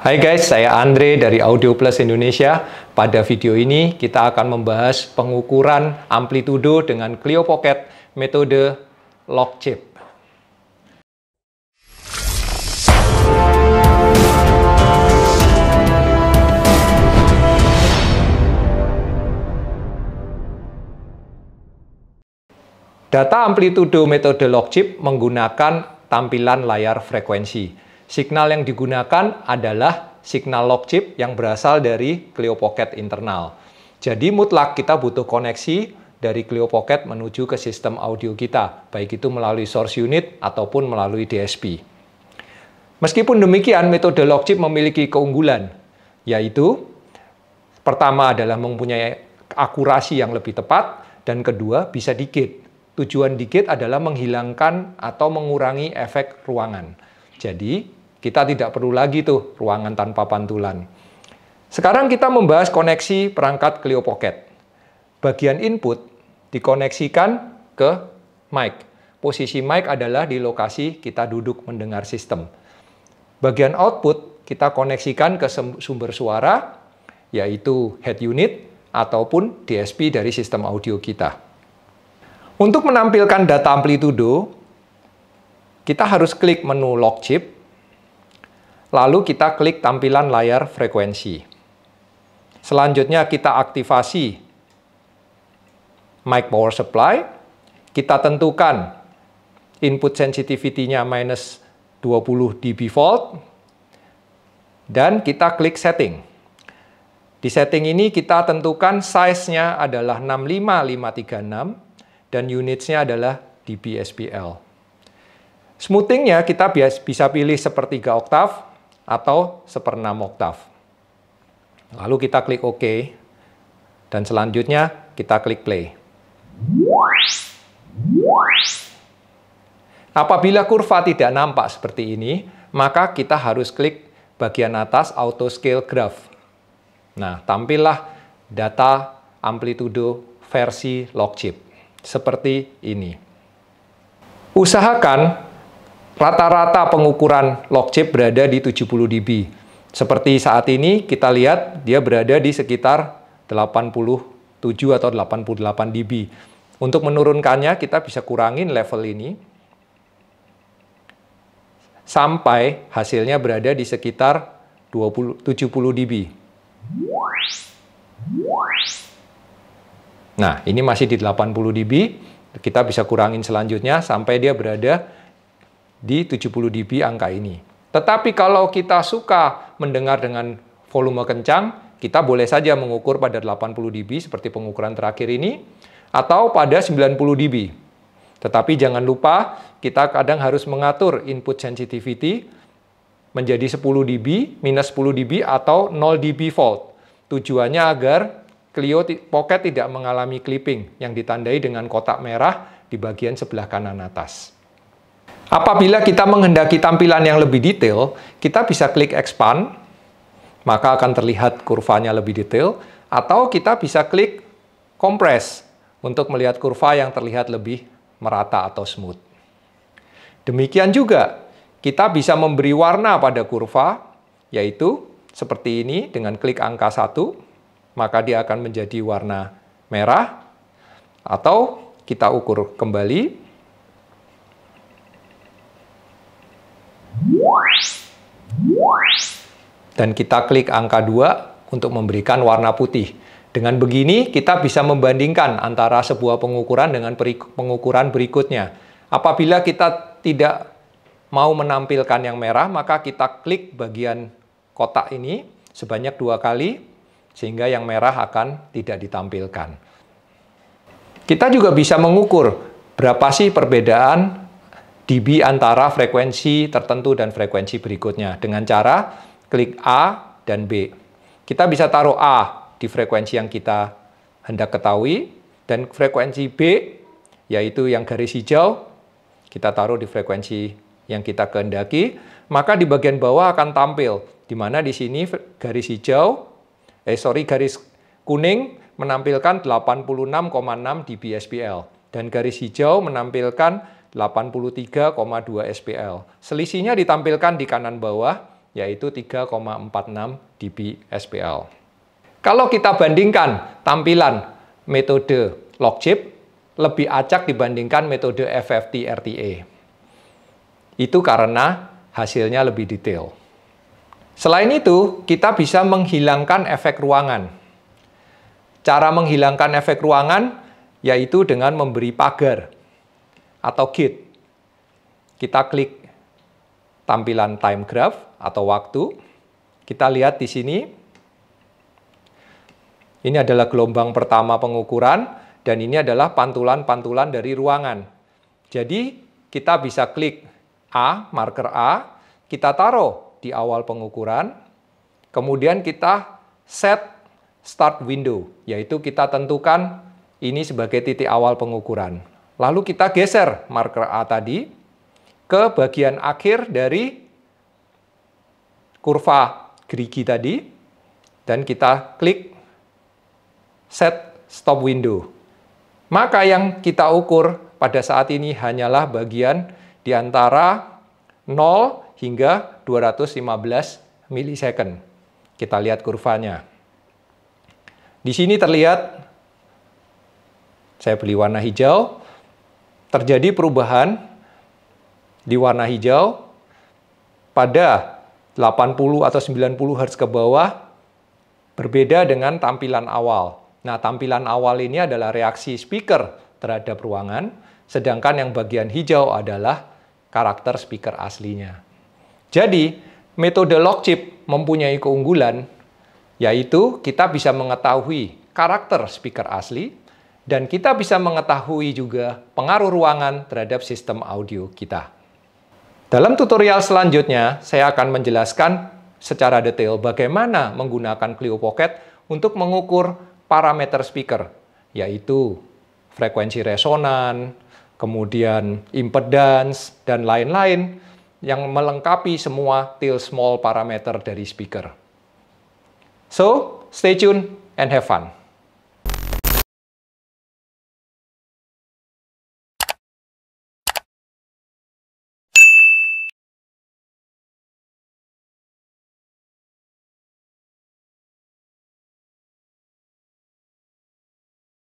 Hai guys, saya Andre dari Audio Plus Indonesia. Pada video ini kita akan membahas pengukuran amplitudo dengan Clio Pocket metode lock chip. Data amplitudo metode lock chip menggunakan tampilan layar frekuensi. Signal yang digunakan adalah signal lock chip yang berasal dari Clio Pocket internal. Jadi mutlak kita butuh koneksi dari Clio Pocket menuju ke sistem audio kita, baik itu melalui source unit ataupun melalui DSP. Meskipun demikian, metode lock chip memiliki keunggulan, yaitu pertama adalah mempunyai akurasi yang lebih tepat, dan kedua bisa dikit. Tujuan dikit adalah menghilangkan atau mengurangi efek ruangan. Jadi, kita tidak perlu lagi tuh ruangan tanpa pantulan. Sekarang kita membahas koneksi perangkat Clio Pocket. Bagian input dikoneksikan ke mic. Posisi mic adalah di lokasi kita duduk mendengar sistem. Bagian output kita koneksikan ke sumber suara, yaitu head unit ataupun DSP dari sistem audio kita. Untuk menampilkan data amplitudo, kita harus klik menu lock chip Lalu kita klik tampilan layar frekuensi. Selanjutnya kita aktivasi mic power supply. Kita tentukan input sensitivity-nya minus 20 dB volt. Dan kita klik setting. Di setting ini kita tentukan size-nya adalah 65536 dan units-nya adalah dB SPL. Smoothing-nya kita bisa pilih sepertiga oktav atau seperenam oktav. Lalu kita klik OK, dan selanjutnya kita klik play. Apabila kurva tidak nampak seperti ini, maka kita harus klik bagian atas auto scale graph. Nah, tampillah data amplitudo versi log chip seperti ini. Usahakan Rata-rata pengukuran log chip berada di 70 dB. Seperti saat ini kita lihat dia berada di sekitar 87 atau 88 dB. Untuk menurunkannya kita bisa kurangin level ini sampai hasilnya berada di sekitar 20, 70 dB. Nah, ini masih di 80 dB. Kita bisa kurangin selanjutnya sampai dia berada di 70 dB angka ini. Tetapi kalau kita suka mendengar dengan volume kencang, kita boleh saja mengukur pada 80 dB seperti pengukuran terakhir ini, atau pada 90 dB. Tetapi jangan lupa, kita kadang harus mengatur input sensitivity menjadi 10 dB, minus 10 dB, atau 0 dB volt. Tujuannya agar Clio Pocket tidak mengalami clipping yang ditandai dengan kotak merah di bagian sebelah kanan atas. Apabila kita menghendaki tampilan yang lebih detail, kita bisa klik expand, maka akan terlihat kurvanya lebih detail, atau kita bisa klik compress untuk melihat kurva yang terlihat lebih merata atau smooth. Demikian juga, kita bisa memberi warna pada kurva, yaitu seperti ini dengan klik angka 1, maka dia akan menjadi warna merah, atau kita ukur kembali Dan kita klik angka 2 untuk memberikan warna putih. Dengan begini, kita bisa membandingkan antara sebuah pengukuran dengan pengukuran berikutnya. Apabila kita tidak mau menampilkan yang merah, maka kita klik bagian kotak ini sebanyak dua kali, sehingga yang merah akan tidak ditampilkan. Kita juga bisa mengukur berapa sih perbedaan dB antara frekuensi tertentu dan frekuensi berikutnya dengan cara klik A dan B. Kita bisa taruh A di frekuensi yang kita hendak ketahui dan frekuensi B yaitu yang garis hijau kita taruh di frekuensi yang kita kehendaki, maka di bagian bawah akan tampil di mana di sini garis hijau eh sorry garis kuning menampilkan 86,6 dB SPL dan garis hijau menampilkan 83,2 SPL. Selisihnya ditampilkan di kanan bawah, yaitu 3,46 dB SPL. Kalau kita bandingkan tampilan metode Logchip lebih acak dibandingkan metode FFT RTA. E. Itu karena hasilnya lebih detail. Selain itu, kita bisa menghilangkan efek ruangan. Cara menghilangkan efek ruangan yaitu dengan memberi pagar atau Git. Kita klik tampilan time graph atau waktu. Kita lihat di sini. Ini adalah gelombang pertama pengukuran dan ini adalah pantulan-pantulan dari ruangan. Jadi kita bisa klik A, marker A, kita taruh di awal pengukuran, kemudian kita set start window, yaitu kita tentukan ini sebagai titik awal pengukuran. Lalu kita geser marker A tadi ke bagian akhir dari kurva gerigi tadi dan kita klik set stop window. Maka yang kita ukur pada saat ini hanyalah bagian di antara 0 hingga 215 milisecond. Kita lihat kurvanya. Di sini terlihat saya beli warna hijau, terjadi perubahan di warna hijau pada 80 atau 90 Hz ke bawah berbeda dengan tampilan awal. Nah, tampilan awal ini adalah reaksi speaker terhadap ruangan, sedangkan yang bagian hijau adalah karakter speaker aslinya. Jadi, metode lock chip mempunyai keunggulan yaitu kita bisa mengetahui karakter speaker asli dan kita bisa mengetahui juga pengaruh ruangan terhadap sistem audio kita. Dalam tutorial selanjutnya, saya akan menjelaskan secara detail bagaimana menggunakan Clio Pocket untuk mengukur parameter speaker, yaitu frekuensi resonan, kemudian impedance, dan lain-lain yang melengkapi semua till small parameter dari speaker. So, stay tuned and have fun.